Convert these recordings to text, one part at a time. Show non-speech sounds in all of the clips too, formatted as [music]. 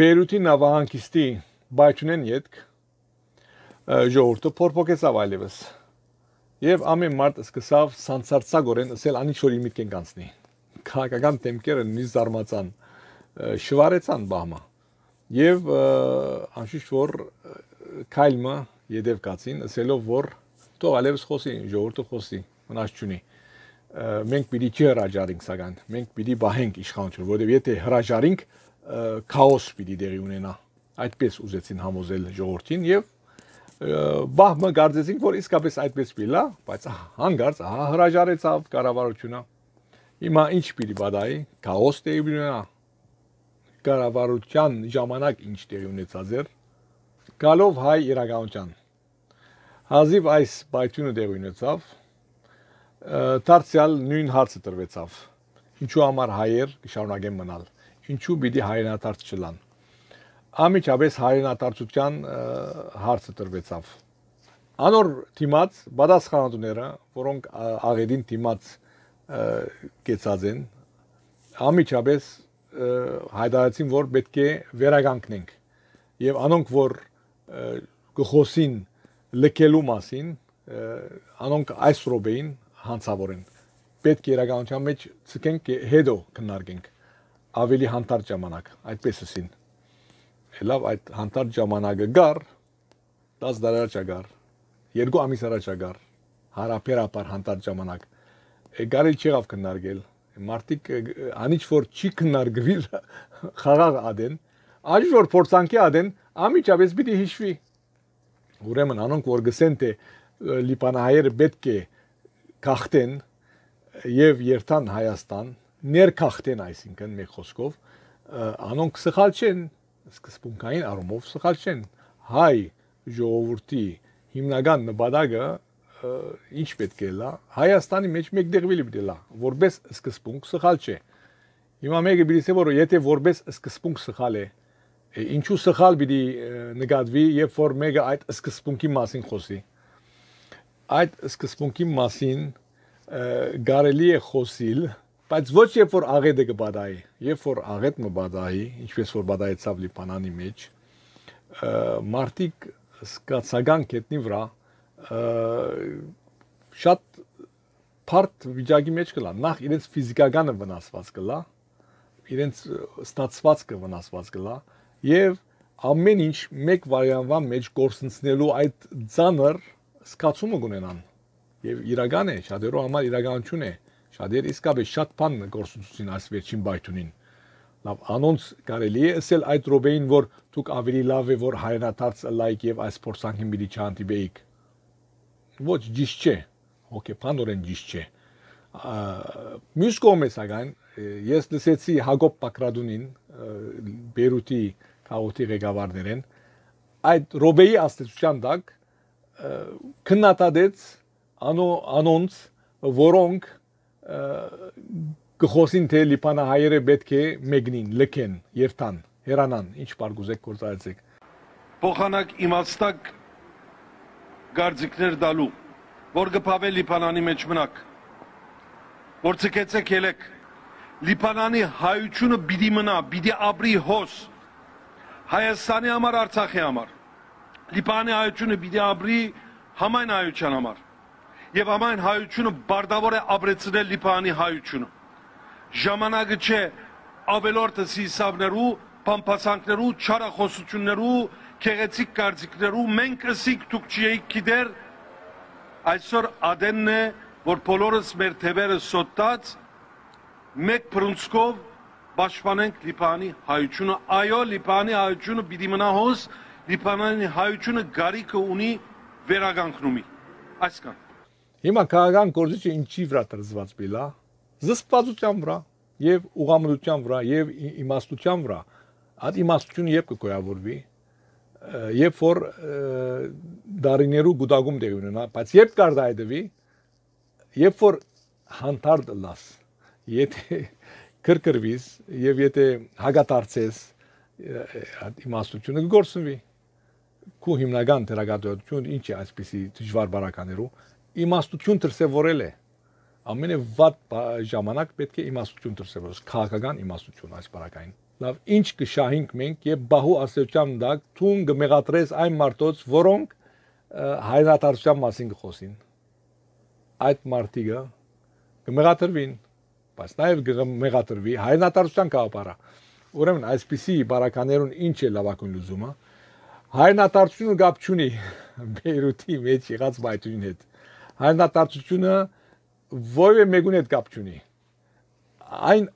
Բեյրութի նավահանգիստի բայթունեն յետք ժողովուրդը փորփոքեցավ այլևս եւ ամեն մարդ սկսավ սանսարցագորեն ասել անիչ որ իմիտ կեն կանցնի քաղաքական դեմքերը նույն զարմացան շվարեցան բահմա եւ անշուշտ որ քայլմա եդև կացին ասելով որ թող ալևս խոսի ժողովուրդը խոսի մնաց չունի մենք պիտի չհրաժարենք սակայն մենք պիտի բահենք իշխանություն որովհետեւ եթե հրաժարենք քաոս պիտի դեղի ունենա։ Այդպես ուզեցին համոզել ժողովրդին եւ բահմը կարծեցինք, որ իսկապես այդպես պիտի լա, բայց հանգարց ահա հրաժարեցավ կառավարությունը։ Հիմա ինչ պիտի բադայի, քաոս տեղի ունենա։ Կառավարության ժամանակ ինչ տեղի ունեցած էր։ Գալով հայ իրականության։ Հազիվ այս բայթյունը դեղ ունեցավ, դարձյալ նույն հարցը տրվեցավ։ Ինչու համար հայեր կշարունակեն մնալ ինչու պիտի հայրենադարձ չլան։ Ամիջապես հայրենադարձության հարցը տրվեցավ։ Անոր դիմաց պատասխանատուները, որոնք աղետին դիմաց կեցած են, ամիջապես հայտարարեցին, որ պետք է վերականգնենք։ Եվ անոնք, որ գխոսին լքելու մասին, անոնք այս ռոբեին հանցավոր են։ Պետք է իրականության մեջ ցկենք հետո քննարկենք ավելի հանդարտ ժամանակ, այդպես էսին։ Լավ, այդ հանդարտ ժամանակը գար, 10 դար առաջ գար, 2 ամիս առաջ գար, հարաբերաբար հանդարտ ժամանակ։ Է գարել չեղավ քննարկել։ Մարտիկ անիչ որ չի քննարկվի [laughs] խաղաղ ադեն, այժմ որ փորձանքի ադեն, ամիջապես պիտի հիշվի։ Ուրեմն անոնք որ գսեն թե լիբանայերը պետք է կախտեն եւ երթան Հայաստան ներքախտեն, այսինքն մեկ խոսքով անոնք սխալ չեն, սկզբունքային առումով սխալ չեն։ Հայ ժողովրդի հիմնական նպատակը ինչ պետք է լա Հայաստանի մեջ մեկտեղ վիլի լա որպես սկզբունք սխալ չէ հիմա մեկը բիլիսե որ եթե որպես սկզբունք սխալ է ինչու սխալ պիտի նկատվի երբ որ մեկը այդ սկզբունքի մասին խոսի այդ սկզբունքի մասին կարելի է խոսիլ բայց ոչ երբ որ աղետը կբադայի, երբ որ աղետը մբադայի, ինչպես որ բադայեցավ Լիբանանի մեջ, մարտիկ սկացական կետնի վրա շատ բարդ վիճակի մեջ կլա, նախ իրենց ֆիզիկականը վնասված կլա, իրենց ստացվածքը վնասված կլա եւ ամեն ինչ մեկ վարիանվան մեջ կորցնելու այդ ցաներ սկացումը կունենան։ Եվ իրական է, շատերու համար իրականություն է, իրական աշխատեր, իսկապես շատ բան գործուցին այս վերջին բայթունին։ Լավ, անոնց կարելի է ասել այդ ռոբեին, որ դուք ավելի լավ է որ հայրենաթարց լայք եւ այս փորձանքի մի չանտի բեիք։ Ոչ ճիշտ չէ։ Հոգեբանորեն ճիշտ չէ։ Մյուս կողմից ական ես լսեցի Հակոբ Պակրադունին Բերուտի քաղաքի ղեկավարներեն այդ ռոբեի աստեցության տակ քննադատեց անո անոնց որոնք գխոսին թե լիփանա հայերը պետք է մեկնին, լքեն, երթան, հերանան, ինչ բարգուզեք գործարացեք։ Փոխանակ իմաստակ գարձիկներ դալու, որ գփավե լիփանանի մեջ մնաք։ Որ ցկեցեք ելեք։ Լիփանանի հայությունը պիտի մնա, պիտի ապրի հոս։ Հայաստանի համար, Արցախի համար։ Լիփանի հայությունը պիտի ապրի համայն հայության համար եւ ամայն հայությունը բարդավոր է ապրեցնել Լիբանի հայությունը։ Ժամանակը չէ ավելորդը սիսավներու, փամփասանքներու, չարախոսություններու, քեղեցիկ կարծիքներու մենք ըսիկ դուք չեք գիտեր այսօր ադենն է որ բոլորս մեր թևերը սոտած մեկ բրունցկով պաշտպանենք Լիբանի հայությունը այո Լիբանի հայությունը պիտի մնա հոս Լիբանանի հայությունը գարիկը ունի վերագանքնումի այսքան Հիմա քաղաքական գործիչը ինչի վրա դրված բիլա։ Զսպվածության վրա եւ ուղամրության վրա եւ իմաստության վրա։ Այդ իմաստությունը երբ կգոյավորվի, երբ որ դարիներու գուտագում դեր ունենա, բայց երբ կարդա այդվի, երբ որ հանդարտ լաս, եթե կրկրվիս եւ եթե հագատարցես այդ իմաստությունը գործնվի քու հիմնական դերակատարությունը ինչ է այսպիսի դժվար բարականերու իմաստություն դրսևորել է ամենավատ ժամանակ պետք է իմաստություն դրսևորես քաղաքական իմաստություն այս բարակային լավ ինչ կշահենք մենք եւ բահու ասոցիացիան դա թուն գմեղատրես այն մարդոց որոնք հայրատարության մասին խոսին այդ մարդիկը գմեղատրվին բայց նաեւ գմեղատրվի հայրատարության կապարա ուրեմն այսպիսի բարականերուն ինչ է լավակուն լուծումը հայրատարությունը գապ չունի Բեյրութի մեջ եղած բայթունի հետ հայնատարծությունը որևէ մեկուն հետ կապ չունի։ Այն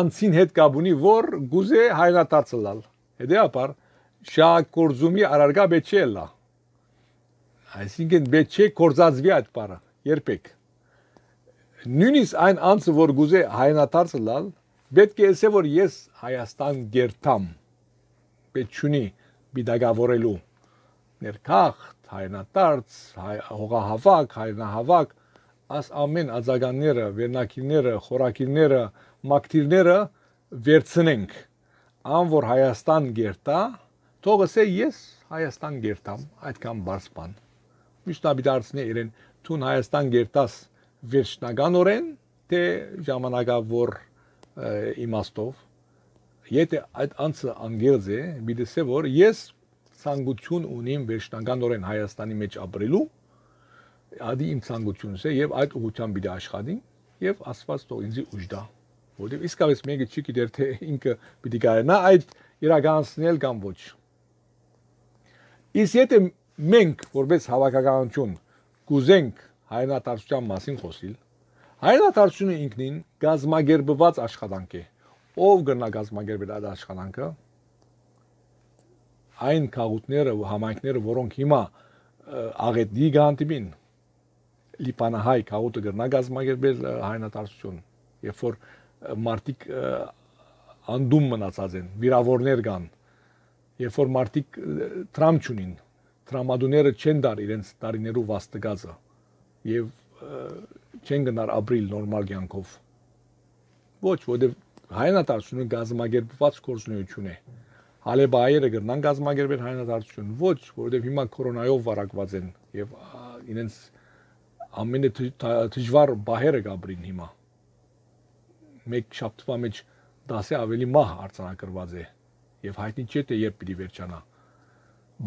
անցին հետ կապ ունի, որ գուզե հայնատարծը լալ։ Հետեւաբար շա կորզումի արարգա բեչելա։ Այսինքն բեչե կորզածվի այդ բառը երբեք։ Նույնիսկ այն անձը, որ գուզե հայնատարծը լալ, պետք է ասե, որ ես Հայաստան գերտամ։ Պետք չունի բիդագավորելու ներքախ հայնատարձ, հայ, հողահավաք, հայնահավաք, աս ամեն ածագանները, վերնակիները, խորակիները, մակտիրները վերցնենք։ Ան որ Հայաստան գերտա, թողսե ես Հայաստան գերտամ, այդքան բարձ բան։ Միշտ աբիդարցնե իրեն թուն Հայաստան գերտաս վերջնականորեն, թե ժամանակավոր իմաստով։ Եթե այդ անձը անգերձ է, միտեսե որ ես ցանկություն ունիմ վերջնականորեն Հայաստանի մեջ ապրելու, ադի իմ ցանկությունս է եւ այդ ուղղությամբ իր աշխատին եւ ասված թող ինձ ուժ դա, որովհետեւ իսկապես մեկը չի գիտեր թե ինքը պիտի կարենա այդ իրականացնել կամ ոչ։ Իսկ եթե մենք որպես հավաքականություն գուզենք հայնատարության մասին խոսիլ, հայնատարությունը ինքնին գազմագերբված աշխատանք է։ Ով գնա գազմագերբել այդ աշխատանքը, այն քաղուտները ու համայնքները, որոնք հիմա աղետի գանտիբին լիպանահայ քաղուտը գրնա գազմագերբել հայնատարություն, երբ որ մարտիկ անդում մնացած են, վիրավորներ կան, երբ որ մարտիկ տրամ չունին, տրամադուները չեն դար իրենց տարիներու վաստկածը եւ չեն գնար ապրիլ նորմալ կյանքով ոչ որովհետեւ հայնատարությունը գազմագերբված գործունեություն է Ալեբայերը գրնան գազագերբեր հայնարարություն։ Ոչ, որովհետև հիմա կորոնայով վարակված են եւ իրենց ամենը դժվար բահերը գաբրին հիմա։ Մեկ շաբթվա մեջ դասը ավելի մահ արցանակրված է եւ հայտնի չէ թե երբ պիտի վերջանա։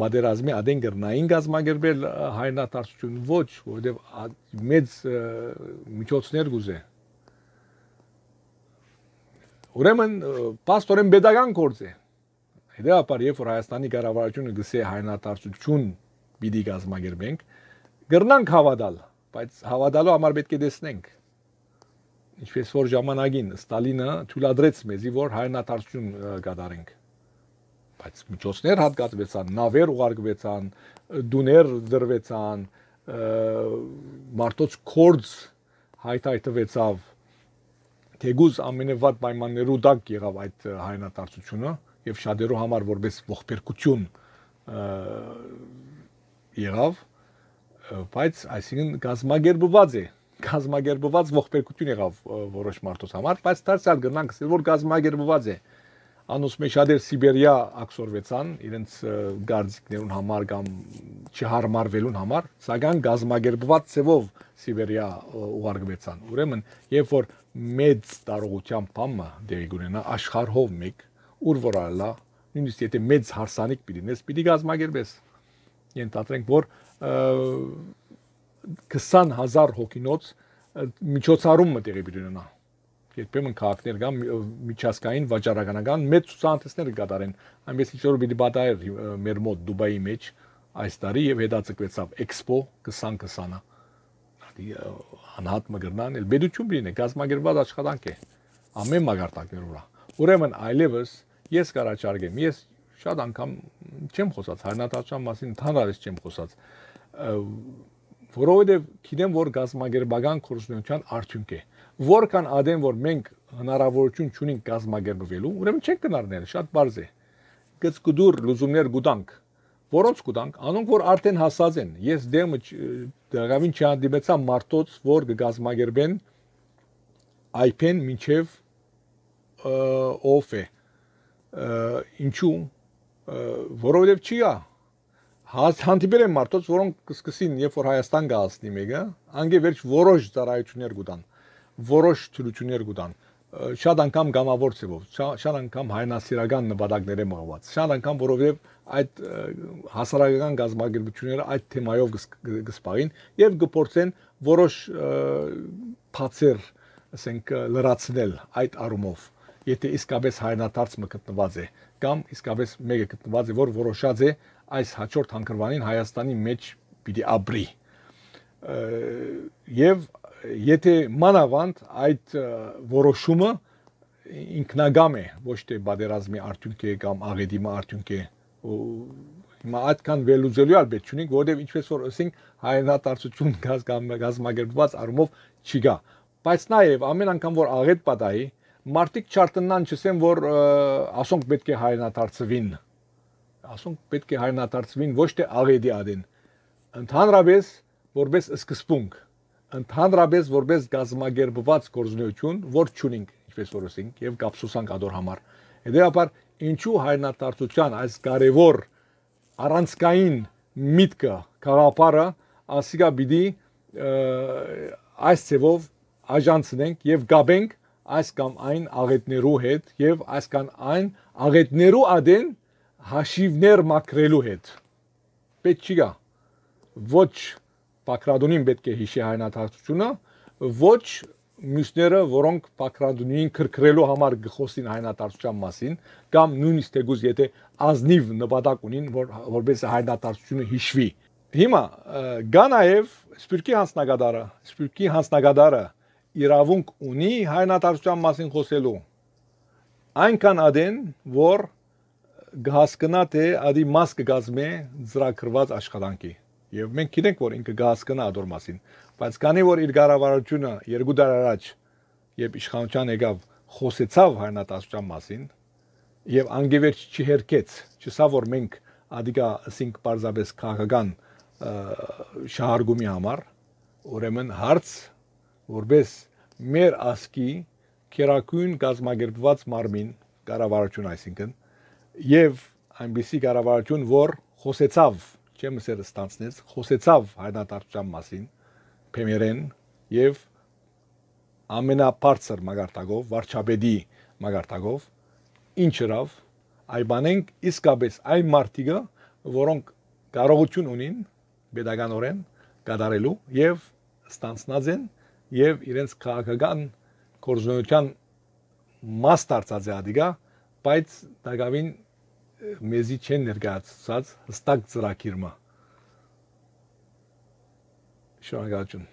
Բادرազմի ադեն գրնային գազագերբեր հայնարարություն ոչ, որովհետև մեծ միջոցներ գուզե Ուրեմն, պաստորեն pedagogan գործ է։ Հետևաբար, երբ որ Հայաստանի կառավարությունը գսե հայնատարություն պիտի գազմագերբենք, գրնանք հավատալ, բայց հավատալու համար պետք է տեսնենք ինչպես որ ժամանակին Ստալինը թույլատրեց մեզի որ հայնատարություն կատարենք բայց միջոցներ հատկատվեցան նավեր ուղարկվեցան դուներ դրվեցան մարտոց կորձ հայտայտվեցավ թեգուզ ամենավատ պայմաններու տակ եղավ այդ հայնատարությունը հայ եւ շատերու համար որպես ողբերգություն եղավ, բայց այսինքն գազմագերբված է գազմագերբված ողբերգություն եղավ որոշ մարդուց համար, բայց դարձյալ գնանք, որ գազմագերբված է։ Անոնց մեջ շատեր Սիբերիա ակսորվեցան իրենց գարձիկներուն համար կամ չհարմարվելուն համար, սակայն գազմագերբված ծևով Սիբերիա ուղարկվեցան։ Ուրեմն, երբ որ մեծ տարողությամբ բամը դեպի գունենա աշխարհով մեկ ուր որ ալա, նույնիսկ եթե մեծ հարսանիք պիտինես, պիտի գազմագերբես։ Ենթադրենք, որ 20000 հոգինոց միջոցառում մտեղի պիտի ունենա։ Երբեմն քաղաքներ կան միջազգային վաճառականական մեծ ցուցանտեսներ կկատարեն, այնպես ինչ որ պիտի բադայր մեր մոտ Դուբայի մեջ այս տարի եւ հետաձգվեցավ Expo 2020-ը անհատ մգրնան, էլ բեդություն բին է, գազմագերված աշխատանք է, ամեն մագարտակներ ուրա։ Ուրեմն այլևս Ես կարաչարգեմ, ես շատ անգամ չեմ խոսած հայնատարչության մասին, ընդհանրապես չեմ խոսած, որովհետև գիտեմ, որ գազագերբական քորձնության արդյունք է։ Որքան ադեն որ մենք հնարավորություն ունենք գազագերբվելու, ուրեմն չենք կնարներ, շատ բարձ է։ Գծկդուր լուծումներ գուտանք, որոնց կուտանք, անոնք որ արդեն հասած են։ Ես դեմը դեղավին չհանդիպեցա մարտոց, որ գազմագերբեն IP-ն մինչև օֆ է։ ա, ինչու որովհետև չի է հանդիպել են մարդոց, որոնք սկսին, երբ որ Հայաստան գալսնի մեկը, անգե վերջ որոշ ծառայություններ գտան, որոշ թրություններ գտան։ Շատ անգամ գամավոր ծևով, շատ անգամ հայնասիրական նպատակներ եմ ողված։ Շատ անգամ որովհետև այդ հասարակական գազագերբությունները այդ թեմայով գսպարին եւ գործեն որոշ փածեր, ասենք լրացնել այդ առումով։ Ա, եթե իսկապես հայնատարցը գտնված է կամ իսկապես մեկը գտնված է, որ որոշած է այս հաջորդ հանգրվանին Հայաստանի մեջ պիտի ապրի։ Եվ եթե մանավանդ այդ որոշումը ինքնագամ է, ոչ թե բادرազմի արդյունք է կամ աղետիմի արդյունք է, հիմա այդքան վելուզելու ալ պետք չունենք, որովհետև ինչպես որ ասենք, հայնատարցություն գազ կամ գազմագերբված արումով չի գա։ Բայց նաև ամեն անգամ որ աղետ պատահի, մարդիկ չարտնան չսեն, որ ասոնք պետք է հայնատարծվին։ Ասոնք պետք է հայնատարծվին ոչ թե աղեդի ադին։ Ընդհանրապես որպես սկզբունք, ընդհանրապես որպես գազմագերբված գործունեություն, որ ճունինք, ինչպես որ ասենք, եւ կապսուսանք ադոր համար։ Հետեւաբար ինչու հայնատարծության այս կարևոր առանցքային միտքը, քաղաքապարը ասիկա բիդի այս ծևով աջանցնենք եւ գաբենք այս կամ այն աղետներու հետ եւ այս կամ այն աղետներու ադեն հաշիվներ մակրելու հետ։ Պետք չի գա։ Ոչ Պակրադունին պետք է հիշի հայնաթարցությունը, ոչ մյուսները, որոնք Պակրադունին քրքրելու համար գխոսին հայնատարության մասին, կամ նույնիսկ թեգուզ եթե ազնիվ նպատակ ունին, որ որպես հայնատարությունը հիշվի։ Հիմա գա նաև Սպյուրքի հանցնագադարը, Սպյուրքի հանցնագադարը իրավունք ունի հայնատարության մասին խոսելու։ Այնքան ադեն, որ գահսկնա թե ադի մաս կգազմե ծրագրված աշխատանքի։ Եվ մենք գիտենք, որ ինքը գահսկնա ադոր մասին, բայց քանի որ իր կառավարությունը երկու դար առաջ երբ իշխանության եկավ խոսեցավ հայնատարության մասին եւ անգևերջ չհերքեց, չսա որ մենք ադիկա ասինք բարձաբես քաղաքական շահարգումի համար, ուրեմն հարց որպես մեր ասկի քերակույն գազագերբված մարմին կառավարություն այսինքն եւ այնպիսի կառավարություն որ խոսեցավ չեմ ասել ստանցնեց խոսեցավ հայնատարության մասին պեմերեն եւ ամենապարծր մագարտակով վարչապետի մագարտակով ինչ հրավ այբանենք իսկապես այն մարտիկը որոնք կարողություն ունին pedagogan oren գադարելու եւ ստանցնած են եւ իրենց քաղաքական կորզնության մաս դարձած է ադիգա, բայց դակավին մեզի չեն ներկայացած հստակ ծրագիրը։ Շնորհակալություն։